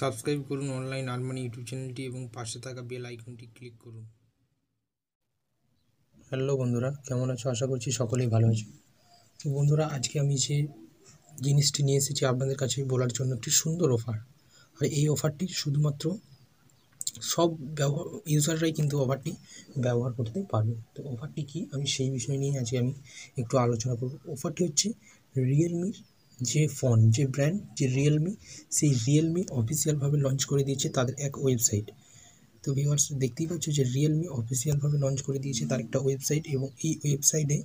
subscribe করুন online Armani YouTube চ্যানেলটি এবং পাশে থাকা বেল আইকনটি ক্লিক করুন হ্যালো বন্ধুরা কেমন আছো আশা করছি সকলেই ভালো আছে তো বন্ধুরা আজকে আমি যে জিনিসটি নিয়ে এসেছি আপনাদের কাছে বলার জন্য একটি সুন্দর অফার আর এই অফারটি শুধুমাত্র সব ব্যবহার ইউজাররাই কিন্তু অফারটি ব্যবহার করতে পারবে তো অফারটি কি আমি সেই বিষয় নিয়ে আজকে আমি একটু আলোচনা করব অফারটি হচ্ছে রিয়েলমির যে ফোন যে ব্র্যান্ড যে রিয়েলমি সেই রিয়েলমি অফিসিয়ালভাবে লঞ্চ করে দিয়েছে তাদের এক ওয়েবসাইট তো ভিউয়ার্স দেখতেই পাচ্ছ যে রিয়েলমি অফিসিয়ালভাবে লঞ্চ করে দিয়েছে তার একটা ওয়েবসাইট এবং এই ওয়েবসাইটে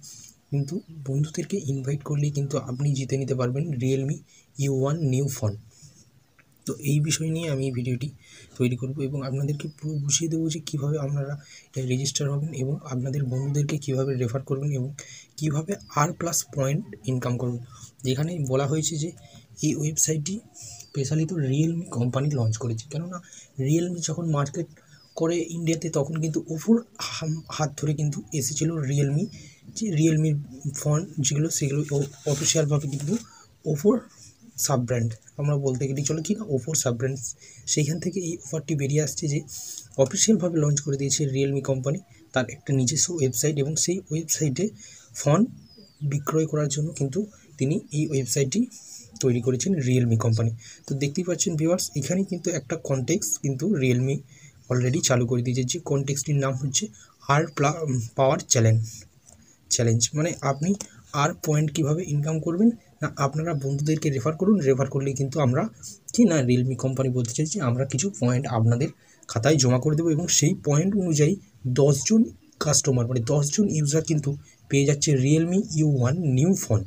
কিন্তু বন্ধুদেরকে ইনভাইট করলেই কিন্তু আপনি জিতে নিতে পারবেন Realme U one new phone তো এই বিষয় নিয়ে আমি এই ভিডিওটি তৈরি করব এবং আপনাদেরকে পুরো বুঝিয়ে দেবো যে কীভাবে আপনারা রেজিস্টার হবেন এবং আপনাদের বন্ধুদেরকে কিভাবে রেফার করবেন এবং কিভাবে আর প্লাস পয়েন্ট ইনকাম করবেন যেখানে বলা হয়েছে যে এই ওয়েবসাইটটি স্পেশালি তো রিয়েলমি কোম্পানি লঞ্চ করেছে কেননা রিয়েলমি যখন মার্কেট করে ইন্ডিয়াতে তখন কিন্তু ওপুর হাত ধরে কিন্তু এসেছিলো রিয়েলমি যে রিয়েলমির ফোন যেগুলো সেগুলো অফিসিয়ালভাবে কিন্তু ওপোর সাব ব্র্যান্ড আমরা বলতে গেলে চলো কি না ওপোর সাব ব্র্যান্ড সেইখান থেকে এই অফারটি বেরিয়ে আসছে যে অফিসিয়ালভাবে লঞ্চ করে দিয়েছে রিয়েলমি কোম্পানি তার একটা নিজস্ব ওয়েবসাইট এবং সেই ওয়েবসাইটে ফোন বিক্রয় করার জন্য কিন্তু তিনি এই ওয়েবসাইটটি তৈরি করেছেন রিয়েলমি কোম্পানি তো দেখতেই পাচ্ছেন ভিওয়ার্স এখানে কিন্তু একটা কন্টেক্স কিন্তু রিয়েলমি অলরেডি চালু করে দিয়েছে যে কন্টেক্সটির নাম হচ্ছে আর প্লা পাওয়ার চ্যালেঞ্জ চ্যালেঞ্জ মানে আপনি আর পয়েন্ট কিভাবে ইনকাম করবেন আপনারা বন্ধুদেরকে রেফার করুন রেফার করলে কিন্তু আমরা কি না রিয়েলমি কোম্পানি বলতে চাইছি আমরা কিছু পয়েন্ট আপনাদের খাতায় জমা করে দেবো এবং সেই পয়েন্ট অনুযায়ী দশজন কাস্টমার মানে দশজন ইউজার কিন্তু পেয়ে যাচ্ছে Realme U one new phone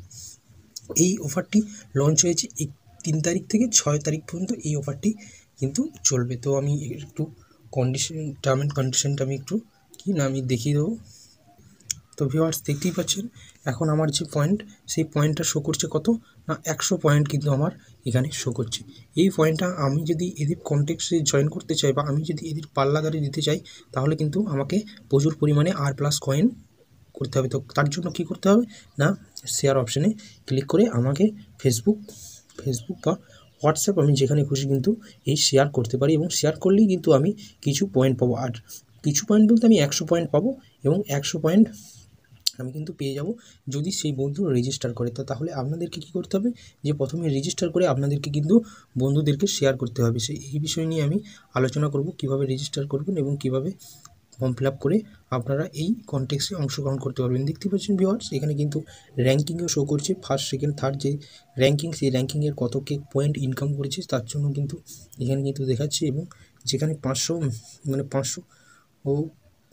এই অফারটি লঞ্চ হয়েছে এক তিন তারিখ থেকে ছয় তারিখ পর্যন্ত এই অফারটি কিন্তু চলবে তো আমি একটু কন্ডিশন টার্ম অ্যান্ড কন্ডিশনটা আমি একটু কি না আমি দেখিয়ে দেবো তো ভিওয়ার্স দেখতেই পাচ্ছেন এখন আমার যে পয়েন্ট সেই পয়েন্টটা শো করছে কত না একশো পয়েন্ট কিন্তু আমার এখানে শো করছে এই পয়েন্টটা আমি যদি এদের কন্টেক্সে জয়েন করতে চাই বা আমি যদি এদের পাল্লাগারে দিতে চাই তাহলে কিন্তু আমাকে প্রচুর পরিমাণে আর প্লাস কয়েন করতে হবে তো তার জন্য কি করতে হবে না শেয়ার অপশানে ক্লিক করে আমাকে ফেসবুক ফেসবুক বা হোয়াটসঅ্যাপ আমি যেখানে খুশি কিন্তু এই শেয়ার করতে পারি এবং শেয়ার করলেই কিন্তু আমি কিছু পয়েন্ট পাবো আর কিছু পয়েন্ট বলতে আমি একশো পয়েন্ট পাবো এবং একশো পয়েন্ট আমি কিন্তু পেয়ে যাব যদি সেই বন্ধু রেজিস্টার করে তো তাহলে আপনাদেরকে কি করতে হবে যে প্রথমে রেজিস্টার করে আপনাদেরকে কিন্তু বন্ধুদেরকে শেয়ার করতে হবে সেই এই বিষয় নিয়ে আমি আলোচনা করব কিভাবে রেজিস্টার করবেন এবং কিভাবে ফর্ম ফিল করে আপনারা এই কন্টেক্সে অংশগ্রহণ করতে পারবেন দেখতে পাচ্ছেন ভিওয়ার্স এখানে কিন্তু র্যাঙ্কিংও শো করছে ফার্স্ট সেকেন্ড থার্ড যে র্যাঙ্কিং সেই র্যাঙ্কিংয়ের কত কে পয়েন্ট ইনকাম করেছে তার জন্য কিন্তু এখানে কিন্তু দেখাচ্ছে এবং যেখানে পাঁচশো মানে পাঁচশো ও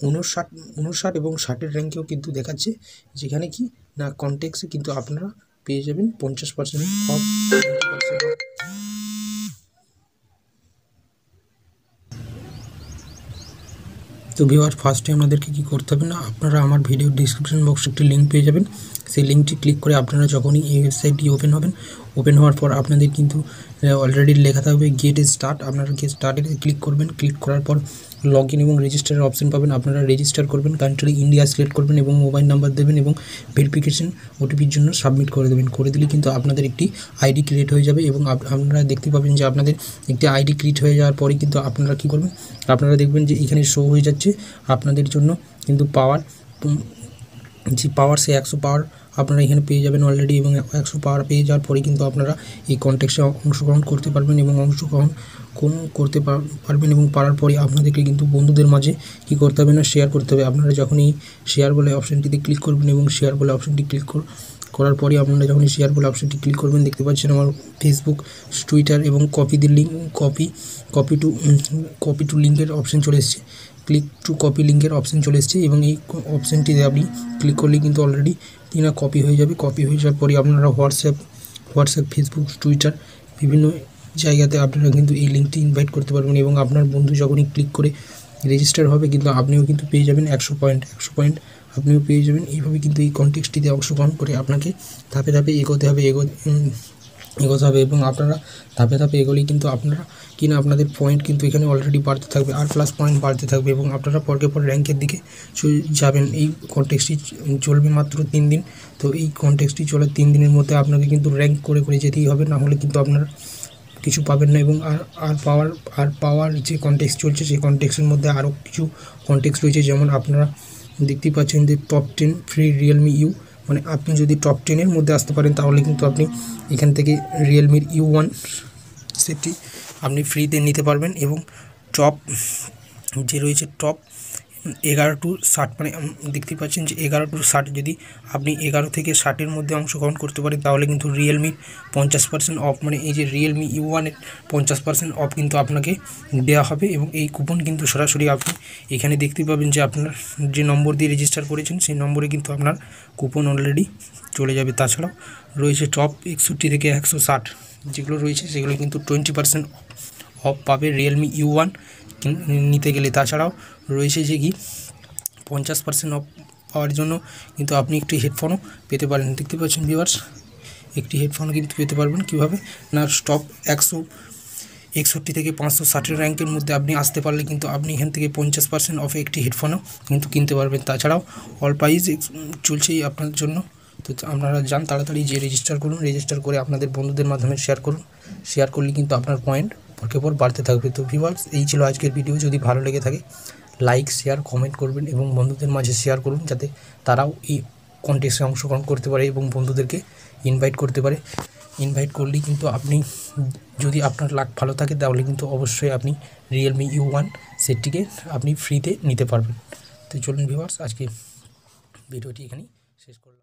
উনষাট উনষাট এবং ষাটের র্যাঙ্কেও কিন্তু দেখাচ্ছে যেখানে কি না কন্টেক্সে কিন্তু আপনারা পেয়ে যাবেন পঞ্চাশ পার্সেন্ট অফ তো ভিওয়ার ফার্স্টে আপনাদেরকে কী করতে হবে না আপনারা আমার ভিডিও ডিসক্রিপশন বক্সে একটি লিঙ্ক পেয়ে যাবেন সেই লিঙ্কটি ক্লিক করে আপনারা যখনই এই ওয়েবসাইটটি ওপেন হবেন ওপেন হওয়ার পর আপনাদের কিন্তু অলরেডি লেখা থাকবে গেট স্টার্ট আপনারা গেট স্টার্টে ক্লিক করবেন ক্লিক করার পর লগ ইন এবং রেজিস্টারের অপশন পাবেন আপনারা রেজিস্টার করবেন কান্ট্রি ইন্ডিয়া সিলেক্ট করবেন এবং মোবাইল নাম্বার দেবেন এবং ভেরিফিকেশন ওটিপির জন্য সাবমিট করে দেবেন করে দিলে কিন্তু আপনাদের একটি আইডি ক্রিয়েট হয়ে যাবে এবং আপনারা দেখতে পাবেন যে আপনাদের একটি আইডি ক্রিয়েট হয়ে যাওয়ার পরে কিন্তু আপনারা কী করবেন আপনারা দেখবেন যে এখানে শো হয়ে যাচ্ছে আপনাদের জন্য কিন্তু পাওয়ার যে পাওয়ার সে একশো পাওয়ার আপনারা এখানে পেয়ে যাবেন অলরেডি এবং একশো পাওয়ার পেয়ে যাওয়ার পরে কিন্তু আপনারা এই কন্টেক্টে অংশগ্রহণ করতে পারবেন এবং অংশগ্রহণ কোন করতে পারবেন এবং পারার পরে আপনাদেরকে কিন্তু বন্ধুদের মাঝে কি করতে হবে না শেয়ার করতে হবে আপনারা যখন এই শেয়ার বলে অপশানটিতে ক্লিক করবেন এবং শেয়ার বলে অপশানটি ক্লিক করার পরে আপনারা যখন শেয়ার বলে অপশানটি ক্লিক করবেন দেখতে পাচ্ছেন আমার ফেসবুক টুইটার এবং copy the link copy copy to copy to লিঙ্কের অপশান চলে এসেছে ক্লিক টু কপি লিঙ্কের অপশান চলে এসেছে এবং এই অপশানটিতে আপনি ক্লিক করলে কিন্তু অলরেডি তিনা কপি হয়ে যাবে কপি হয়ে যাওয়ার পরে আপনারা হোয়াটসঅ্যাপ হোয়াটসঅ্যাপ ফেসবুক টুইটার বিভিন্ন জায়গাতে আপনারা কিন্তু এই লিঙ্কটি ইনভাইট করতে পারবেন এবং আপনার বন্ধু যখনই ক্লিক করে রেজিস্টার হবে কিন্তু আপনিও কিন্তু পেয়ে যাবেন একশো পয়েন্ট একশো পয়েন্ট আপনিও পেয়ে যাবেন এইভাবে কিন্তু এই কনটেক্সটিতে অংশগ্রহণ করে আপনাকে ধাপে ধাপে এগোতে হবে এগো এগোতে হবে এবং আপনারা ধাপে ধাপে এগোলেই কিন্তু আপনারা কিনা আপনাদের পয়েন্ট কিন্তু এখানে অলরেডি বাড়তে থাকবে আর প্লাস পয়েন্ট বাড়তে থাকবে এবং আপনারা পরকে পর র্যাঙ্কের দিকে যাবেন এই কনটেক্সটি চলবে মাত্র তিন দিন তো এই কনটেক্সটি চলে তিন দিনের মধ্যে আপনাকে কিন্তু র্যাঙ্ক করে করে যেতেই হবে না হলে কিন্তু আপনারা কিছু পাবেন না এবং আর আর পাওয়ার আর পাওয়ার যে কন্টেক্স চলছে সেই কন্টেক্সের মধ্যে আরও কিছু কন্টেক্স রয়েছে যেমন আপনারা দেখতেই পাচ্ছেন যে top ten free Realme U মানে আপনি যদি টপ টেনের মধ্যে আসতে পারেন তাহলে কিন্তু আপনি এখান থেকে রিয়েলমির ইউ ওয়ান সেটটি আপনি ফ্রিতে নিতে পারবেন এবং টপ যে রয়েছে টপ এগারো টু ষাট মানে দেখতে পাচ্ছেন যে এগারো টু ষাট যদি আপনি এগারো থেকে ষাটের মধ্যে অংশগ্রহণ করতে পারেন তাহলে কিন্তু রিয়েলমির পঞ্চাশ পার্সেন্ট অফ মানে এই যে রিয়েলমি ইউ ওয়ানের পঞ্চাশ পার্সেন্ট অফ কিন্তু আপনাকে দেওয়া হবে এবং এই কুপন কিন্তু সরাসরি আপনি এখানে দেখতে পাবেন যে আপনার যে নম্বর দিয়ে রেজিস্টার করেছেন সেই নম্বরে কিন্তু আপনার কুপন অলরেডি চলে যাবে তাছাড়াও রয়েছে টপ একষট্টি থেকে একশো ষাট যেগুলো রয়েছে সেগুলো কিন্তু টোয়েন্টি পার্সেন্ট অফ পাবে রিয়েলমি ইউ ওয়ান নিতে গেলে তাছাড়াও রয়েছে যে কি পঞ্চাশ পার্সেন্ট অফ পাওয়ার জন্য কিন্তু আপনি একটি হেডফোনও পেতে পারেন দেখতে পাচ্ছেন ভিউয়ার্স একটি হেডফোনও কিন্তু পেতে পারবেন কিভাবে না স্টপ একশো একষট্টি থেকে পাঁচশো ষাটের র্যাঙ্কের মধ্যে আপনি আসতে পারলে কিন্তু আপনি এখান থেকে পঞ্চাশ পার্সেন্ট অফে একটি হেডফোনও কিন্তু কিনতে পারবেন তাছাড়াও অল প্রাইস চলছেই আপনার জন্য তো আপনারা যান তাড়াতাড়ি যে রেজিস্টার করুন রেজিস্টার করে আপনাদের বন্ধুদের মাধ্যমে শেয়ার করুন শেয়ার করলে কিন্তু আপনার পয়েন্ট ভরকে পর বাড়তে থাকবে তো ভিভার্স এই ছিল আজকের ভিডিও যদি ভালো লেগে থাকে লাইক শেয়ার কমেন্ট করবেন এবং বন্ধুদের মাঝে শেয়ার করুন যাতে তারাও এই কন্টেস্টে অংশগ্রহণ করতে পারে এবং বন্ধুদেরকে ইনভাইট করতে পারে ইনভাইট করলেই কিন্তু আপনি যদি আপনার লাক ভালো থাকে তাহলে কিন্তু অবশ্যই আপনি রিয়েলমি ইউ ওয়ান সেটটিকে আপনি ফ্রিতে নিতে পারবেন তো চলুন ভিভার্স আজকে ভিডিওটি এখানেই শেষ করলাম